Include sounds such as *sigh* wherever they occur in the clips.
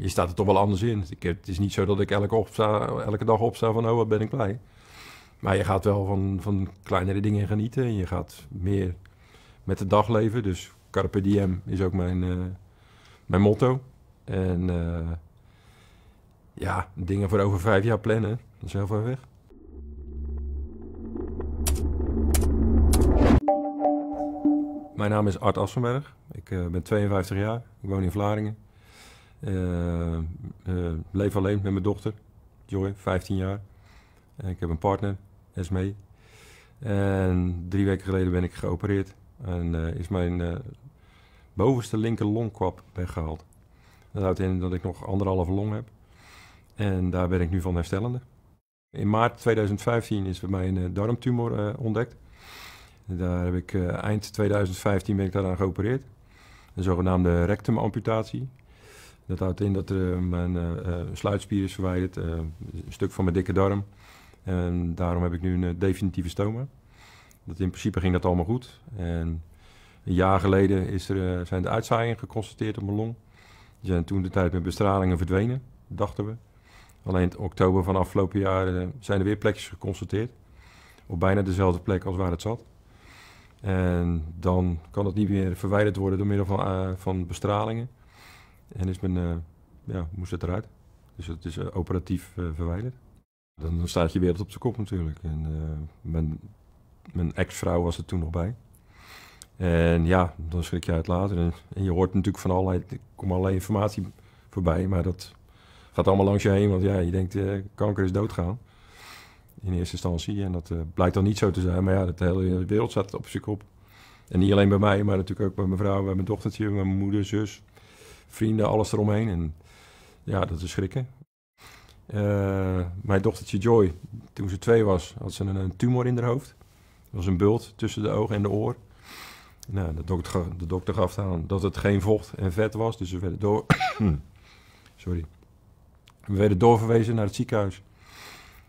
je staat er toch wel anders in. Ik, het is niet zo dat ik elke, elke dag opsta van, oh, wat ben ik blij. Maar je gaat wel van, van kleinere dingen genieten. je gaat meer met de dag leven. Dus carpe diem is ook mijn, eh, mijn motto. En eh, ja, dingen voor over vijf jaar plannen, dat is heel ver weg. Mijn naam is Art Assenberg. Ik eh, ben 52 jaar. Ik woon in Vlaardingen. Eh, eh, leef alleen met mijn dochter, Joy, 15 jaar. En ik heb een partner, Esmee. En drie weken geleden ben ik geopereerd. En eh, is mijn bovenste linker longkwap weggehaald. Dat houdt in dat ik nog anderhalve long heb. En daar ben ik nu van herstellende. In maart 2015 is bij mij een darmtumor ontdekt. Daar heb ik, eind 2015 ben ik daaraan geopereerd. Een zogenaamde rectumamputatie. Dat houdt in dat eh, mijn eh, eh, sluitspier is verwijderd, een stuk van mijn dikke darm. En daarom heb ik nu een definitieve stoma. Dat in principe ging dat allemaal goed. En een jaar geleden is er, zijn de uitzaaiingen geconstateerd op mijn long. Die zijn toen de tijd met bestralingen verdwenen, dachten we. Alleen in oktober van afgelopen jaar zijn er weer plekjes geconstateerd. Op bijna dezelfde plek als waar het zat. En dan kan het niet meer verwijderd worden door middel van, van bestralingen. En is mijn eh, ja, moest het eruit. Dus het is eh, operatief eh, verwijderd. Dan, staat je wereld op zijn kop natuurlijk. En mijn, mijn ex-vrouw was er toen nog bij. En ja, dan schrik je uit later. En, je hoort natuurlijk van allerlei, er komt allerlei informatie voorbij, maar dat gaat allemaal langs je heen. Want ja, je denkt, kanker is doodgaan. In eerste instantie. En dat blijkt dan niet zo te zijn. Maar ja, de hele wereld staat op zijn kop. En niet alleen bij mij, maar natuurlijk ook bij mijn vrouw, bij mijn dochtertje, mijn moeder, zus vrienden, alles eromheen. En ja, dat is schrikken. Eh, mijn dochtertje Joy, toen ze twee was, had ze een, tumor in haar hoofd. Dat was een bult tussen de ogen en de oor. Nou, de, dokter, de dokter gaf aan dat het geen vocht en vet was, dus we werden door... *coughs* Sorry. We werden doorverwezen naar het ziekenhuis.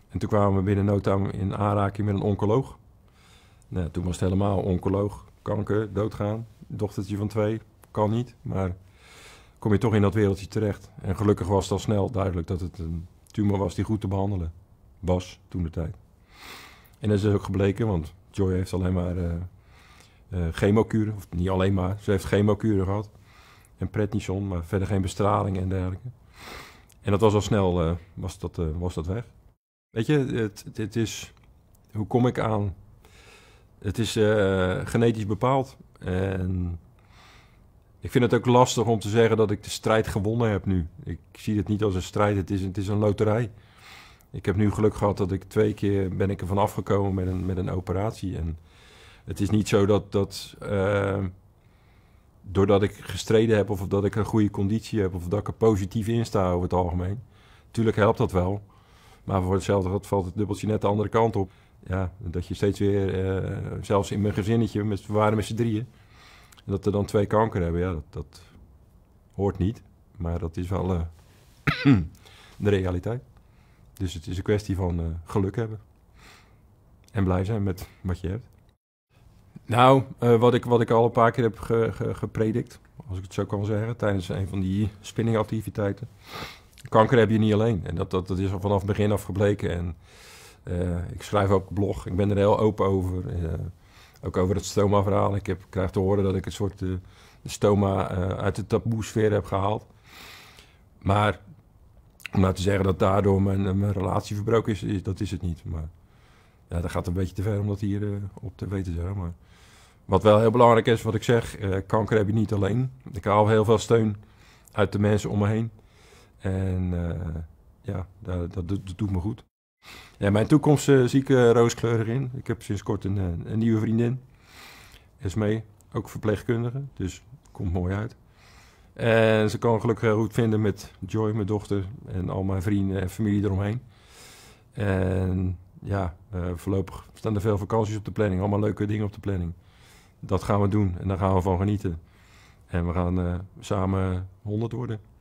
En toen kwamen we binnen no in aanraking met een oncoloog. Nou, toen was het helemaal oncoloog. Kanker, doodgaan. Dochtertje van twee, kan niet. Maar kom je toch in dat wereldje terecht. En gelukkig was het al snel duidelijk dat het een tumor was die goed te behandelen was toen de tijd. En dat is dus ook gebleken, want Joy heeft alleen maar uh, uh, chemokuren, of niet alleen maar, ze heeft chemokuren gehad. En prednison, maar verder geen bestraling en dergelijke. En dat was al snel, eh, was, dat, was dat weg. Weet je, het, het, het, is, hoe kom ik aan? Het is genetisch bepaald. En ik vind het ook lastig om te zeggen dat ik de strijd gewonnen heb nu. Ik zie het niet als een strijd, het is, het is een loterij. Ik heb nu geluk gehad dat ik twee keer ben ik ervan afgekomen met een, met een operatie. En het is niet zo dat, dat ehm, doordat ik gestreden heb of dat ik een goede conditie heb of dat ik er positief in sta over het algemeen. Tuurlijk helpt dat wel. Maar voor hetzelfde geld valt het dubbeltje net de andere kant op. Ja, dat je steeds weer, eh, zelfs in mijn gezinnetje, met, we waren met z'n drieën dat er dan twee kanker hebben, ja, dat, dat hoort niet. Maar dat is wel eh, *clears throat* de realiteit. Dus het is een kwestie van eh, geluk hebben. En blij zijn met wat je hebt. Nou, eh, wat, ik, wat ik al een paar keer heb gepredikt, als ik het zo kan zeggen, tijdens een van die spinningactiviteiten. Kanker heb je niet alleen. En dat, dat, dat is al vanaf het begin af gebleken. En ik schrijf ook blog, ik ben er heel open over. Ook over het stoma-verhaal. Ik heb, krijg te horen dat ik een soort eh, stoma eh, uit de taboe-sfeer heb gehaald. Maar om nou te zeggen dat daardoor mijn, eh, mijn relatie verbroken is, dat is het niet. Maar ja, dat gaat een beetje te ver om dat hier op te weten Maar wat wel heel belangrijk is, wat ik zeg, kanker heb je niet alleen. Ik haal heel veel steun uit de mensen om me heen. En ja, dat, dat doet me goed. Ja, mijn toekomst uh, zie ik eh, rooskleurig in. Ik heb sinds kort een, eh, een nieuwe vriendin. mee, ook verpleegkundige, dus komt mooi uit. En ze kan gelukkig goed vinden met Joy, mijn dochter, en al mijn vrienden en familie eromheen. En ja, voorlopig staan er veel vakanties op de planning, allemaal leuke dingen op de planning. Dat gaan we doen en daar gaan we van genieten. En we gaan samen 100 worden.